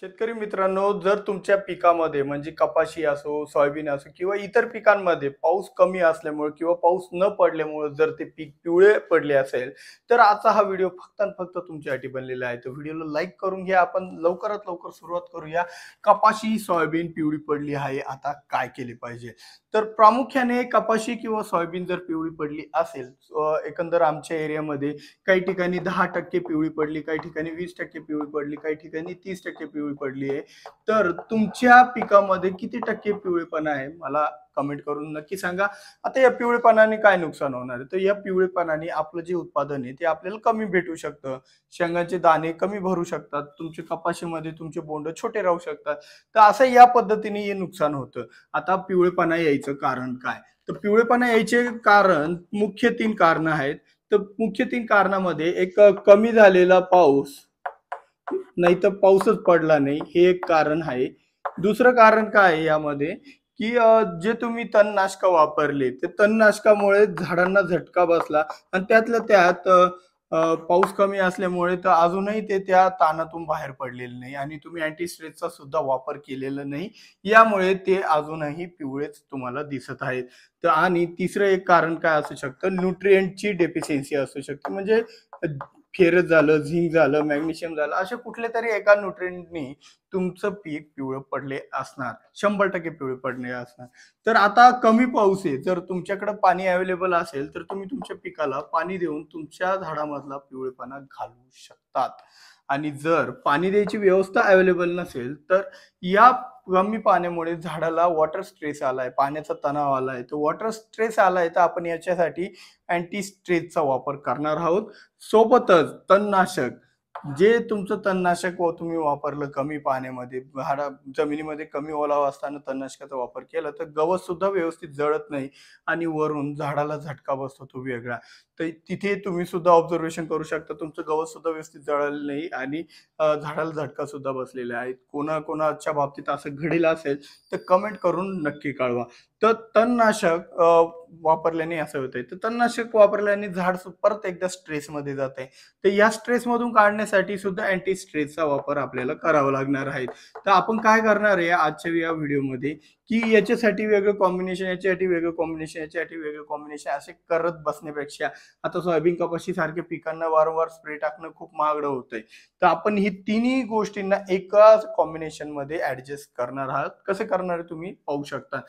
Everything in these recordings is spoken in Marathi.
शेतकरी मित्रांनो जर तुमच्या पिकामध्ये म्हणजे कपाशी असो सोयाबीन असो किंवा इतर पिकांमध्ये पाऊस कमी असल्यामुळे किंवा पाऊस न पडल्यामुळे जर ते पीक पिवळे पडले असेल तर आजचा हा व्हिडिओ फक्त आणि फक्त तुमच्यासाठी बनलेला आहे तर व्हिडिओला लाईक करून घ्या आपण लवकरात लवकर सुरुवात करूया कपाशी सोयाबीन पिवळी पडली आहे आता काय केले पाहिजे तर प्रामुख्याने कपाशी किंवा सोयाबीन जर पिवळी पडली असेल एकंदर आमच्या एरियामध्ये काही ठिकाणी दहा टक्के पिवळी पडली काही ठिकाणी वीस टक्के पिवळी पडली काही ठिकाणी तीस टक्के पिवळी पिवळी पडली आहे तर तुमच्या पिकामध्ये किती टक्के पिवळेपणा आहे मला कमेंट करून नक्की सांगा आता या पिवळेपणाने काय नुकसान होणार आहे तर या पिवळेपणाने आपलं जे उत्पादन आहे ते आपल्याला कमी भेटू शकतं शेंगांचे दाणे कमी भरू शकतात तुमचे कपाशीमध्ये तुमचे बोंड छोटे राहू शकतात तर असं या पद्धतीने हे नुकसान होतं आता पिवळेपणा यायचं कारण काय तर पिवळेपणा यायचे कारण मुख्य तीन कारण आहेत तर मुख्य तीन कारणामध्ये एक कमी झालेला पाऊस नाही तर पाऊसच पडला नाही हे एक कारण आहे दुसरं कारण काय आहे यामध्ये की जे तुम्ही तणनाशक वापरले ते तणनाशकामुळे झाडांना झटका बसला आणि त्यातल्या त्यात पाऊस कमी असल्यामुळे तर अजूनही ते त्या तानातून बाहेर पडलेले नाही आणि तुम्ही अँटीस्ट्रेसचा सुद्धा वापर केलेला नाही यामुळे ते अजूनही पिवळेच तुम्हाला दिसत आहेत तर आणि तिसरं एक कारण काय असू शकतं न्यूट्रिएंटची डेफिशियन्सी असू शकते म्हणजे फेर झालं झिंक झालं मॅग्नेशियम झालं अशा कुठल्या तरी एका न्यूट्रिएंटनी तुमचं पीक पिवळं पडले असणार शंभर टक्के पिवळे पडले असणार तर आता कमी पाऊस आहे जर तुमच्याकडे पाणी अवेलेबल असेल तर तुम्ही तुमच्या पिकाला पाणी देऊन तुमच्या झाडामधला पिवळेपणा घालू शकतात आणि जर पाणी द्यायची व्यवस्था अवेलेबल नसेल तर या कमी पाण्यामुळे झाडाला वॉटर स्ट्रेस आलाय पाण्याचा तणाव आलाय तो वॉटर स्ट्रेस आलाय तर आपण याच्यासाठी अँटी स्ट्रेसचा वापर करणार आहोत सोबतच तणनाशक जे तुमचं तणनाशक तुम्ही वापरलं कमी पाण्यामध्ये झाडा जमिनीमध्ये कमी ओलावा असताना तणनाशकाचा वापर केला तर गवत सुद्धा व्यवस्थित जळत नाही आणि वरून झाडाला झटका बसतो तो वेगळा तर तिथे तुम्ही सुद्धा ऑब्झर्वेशन करू शकता तुमचं गवत सुद्धा व्यवस्थित जळलं नाही आणि झाडाला झटका सुद्धा बसलेला आहे कोणा कोणाच्या बाबतीत असं घडेल असेल तर कमेंट करून नक्की कळवा तर तणनाशक वापरल्याने असं होतंय तर तणनाशक वापरल्याने झाड परत एकदा स्ट्रेसमध्ये जात आहे तर या स्ट्रेसमधून काढण्यासाठी सुद्धा अँटी स्ट्रेसचा वापर आपल्याला करावा लागणार आहे तर आपण काय करणार आहे आजच्या या व्हिडिओमध्ये की याच्यासाठी वेगळं कॉम्बिनेशन याच्यासाठी वेगळं कॉम्बिनेशन याच्यासाठी वेगळं कॉम्बिनेशन असे करत बसण्यापेक्षा आता सोयाबीन कपाशी सारख्या पिकांना वारंवार स्प्रे टाकणं खूप महागडं होतंय तर आपण ही तिन्ही गोष्टींना एकाच कॉम्बिनेशनमध्ये ऍडजस्ट करणार आहात कसं करणार तुम्ही पाहू शकता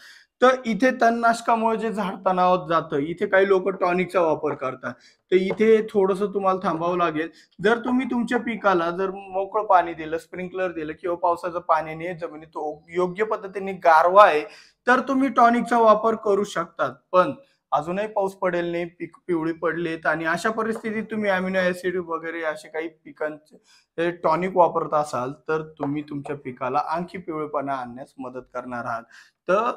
तर इथे तणनाशकामुळे जे झाड तणावात जातं इथे काही लोक टॉनिकचा वापर करतात तर इथे थोडस तुम्हाला थांबावं लागेल जर तुम्ही तुमच्या पिकाला जर मोकळं पाणी दिलं स्प्रिंकलर दिलं किंवा पावसाचं पाणी नाही जमिनीत योग्य पद्धतीने गारवा आहे तर तुम्ही टॉनिकचा वापर करू शकतात पण अजूनही पाऊस पडेल नाही पीक पिवळी पडलेत आणि अशा परिस्थितीत तुम्ही अमिनो ऍसिड वगैरे असे काही पिकांचे टॉनिक वापरत असाल तर तुम्ही तुमच्या पिकाला आणखी पिवळेपणा आणण्यास मदत करणार आहात तर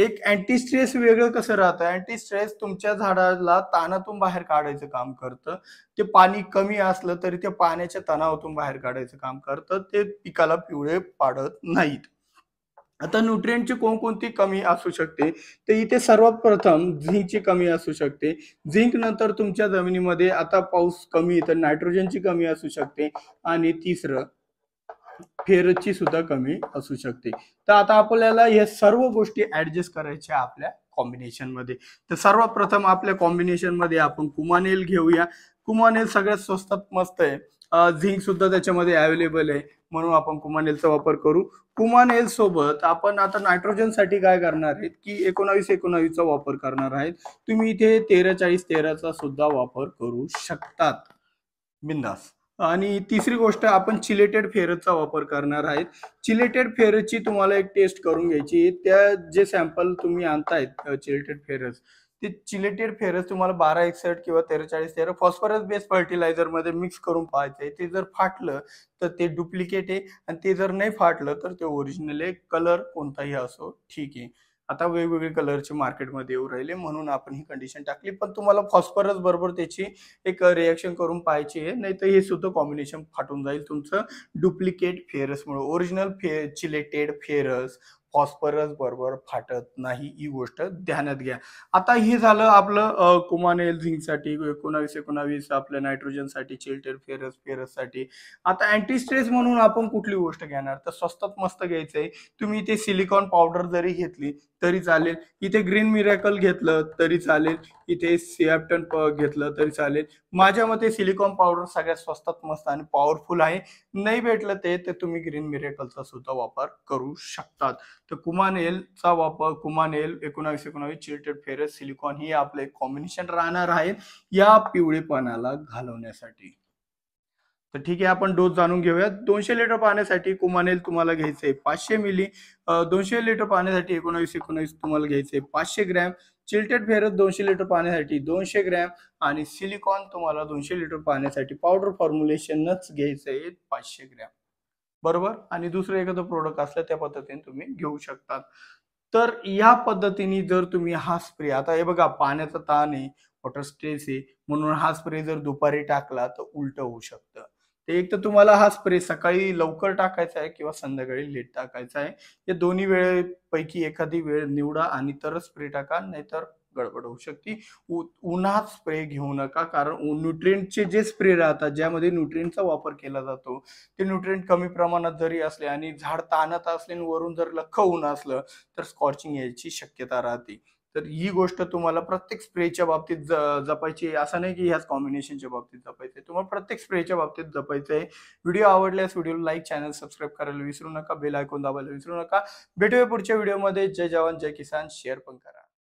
एक अँटी स्ट्रेस वेगळं कसं राहतं अँटी स्ट्रेस तुमच्या झाडाला ताणातून बाहेर काढायचं काम करतं ते पाणी कमी असलं तरी ते पाण्याच्या तणावातून बाहेर काढायचं काम करतं ते पिकाला पिवळे पाडत नाहीत आता न्यूट्रियंटची कोणकोणती कमी असू शकते तर इथे सर्वात प्रथम झिंकची कमी असू शकते झिंक नंतर तुमच्या जमिनीमध्ये आता पाऊस कमी तर नायट्रोजनची कमी असू शकते आणि तिसरं फेरची सुद्धा कमी असू शकते तर आता आपल्याला या सर्व गोष्टी ऍडजस्ट करायच्या आपल्या कॉम्बिनेशन मध्ये तर सर्वप्रथम आपल्या कॉम्बिनेशन मध्ये आपण कुमानेल घेऊया कुमानेल सगळ्यात स्वस्तात मस्त आहे झिंक सुद्धा त्याच्यामध्ये अवेलेबल आहे म्हणून आपण कुमानेलचा वापर करू कुमानेल सोबत आपण आता नायट्रोजन साठी काय करणार आहेत की एकोणावीस एकोणावीसचा वापर करणार आहेत तुम्ही इथे तेरा चाळीस तेराचा सुद्धा वापर करू शकतात बिंदास आणि तिसरी गोष्ट आपण चिलेटेड फेरचा वापर करणार आहेत चिलेटेड फेरची तुम्हाला एक टेस्ट करून घ्यायची त्या जे सॅम्पल तुम्ही आणतायत चिलेटेड फेरस ते चिलेटेड फेरस तुम्हाला बारा एकसठ किंवा तेरा चाळीस तेरा फॉस्फरस बेस फर्टिलायझरमध्ये मिक्स करून पाहायचं आहे ते जर फाटलं तर ते डुप्लिकेट आहे आणि ते जर नाही फाटलं तर ते ओरिजिनल आहे कलर कोणताही असो ठीक आहे आता वेगवेगळे कलरचे मार्केटमध्ये येऊ राहिले म्हणून आपण ही कंडिशन टाकली पण तुम्हाला फॉस्फरस बरोबर त्याची एक रिएक्शन करून पाहायची आहे नाही तर हे सुद्धा कॉम्बिनेशन फाटून जाईल तुमचं डुप्लिकेट फेरसमुळे ओरिजिनल फे चिलेटेड फेरस फॉस्फरस बरोबर फाटत नाही ही गोष्ट ध्यानात घ्या आता हे झालं आपलं कुमान झिंगसाठी एकोणावीस एकोणावीस आपलं नायट्रोजनसाठी चिल्टर फेरस साठी आता अँटी स्ट्रेस म्हणून आपण कुठली गोष्ट घेणार तर स्वस्तात मस्त घ्यायचं आहे तुम्ही इथे सिलिकॉन पावडर जरी घेतली तरी चालेल इथे ग्रीन मिरॅकल घेतलं तरी चालेल इथे सिएप्टन घेतलं तरी चालेल माझ्या मते सिलिकॉन पावडर सगळ्यात स्वस्तात मस्त आणि पॉवरफुल आहे नाही भेटलं ते तर तुम्ही ग्रीन मिरॅकलचा सुद्धा वापर करू शकतात तर कुमानेलचा वापर कुमानेल एकोणावीस एकोणावीस चिल्टेड फेरस सिलिकॉन हे आपलं एक कॉम्बिनेशन राहणार आहे या पिवळेपणाला घालवण्यासाठी तर ठीक आहे आपण डोस जाणून घेऊयात दोनशे लिटर पाण्यासाठी कुमानेल तुम्हाला घ्यायचं पाचशे मिली दोनशे लिटर पाण्यासाठी एकोणावीस एकोणावीस तुम्हाला घ्यायचे पाचशे ग्रॅम चिल्टेड फेरस दोनशे लिटर पाण्यासाठी दोनशे ग्रॅम आणि सिलिकॉन तुम्हाला दोनशे लिटर पाण्यासाठी पावडर फॉर्म्युलेशनच घ्यायचे पाचशे ग्रॅम बरोबर आणि दुसरं एखादं प्रोडक्ट असलं त्या पद्धतीने तुम्ही घेऊ शकतात तर या पद्धतीने जर तुम्ही हा स्प्रे आता हे बघा पाण्याचा ताण आहे वॉटर स्ट्रेस आहे म्हणून हा स्प्रे जर दुपारी टाकला तर उलट होऊ शकतं ते एक तर तुम्हाला हा स्प्रे सकाळी लवकर टाकायचा आहे किंवा संध्याकाळी लेट टाकायचा आहे या दोन्ही वेळेपैकी एखादी वेळ निवडा आणि तरच स्प्रे टाका नाहीतर गडबड होऊ शकते उन्हात स्प्रे घेऊ नका कारण न्यूट्रिएंटचे जे स्प्रे राहतात ज्यामध्ये न्यूट्रिएंटचा वापर केला जातो ते न्यूट्रिएंट कमी प्रमाणात जरी असले आणि झाड ताणत असले आणि वरून जर लख ऊन असलं तर स्कॉर्चिंग यायची शक्यता राहते तर ही गोष्ट तुम्हाला प्रत्येक स्प्रेच्या बाबतीत ज जपायची असं नाही की ह्याच कॉम्बिनेशनच्या बाबतीत जपायचं आहे तुम्हाला प्रत्येक स्प्रेच्या बाबतीत जपायचं आहे व्हिडिओ आवडल्यास व्हिडिओला लाईक चॅनल सबस्क्राईब करायला विसरू नका बेल आयकॉन दाबायला विसरू नका भेटूया पुढच्या व्हिडिओमध्ये जय जवान जय किसान शेअर पण करा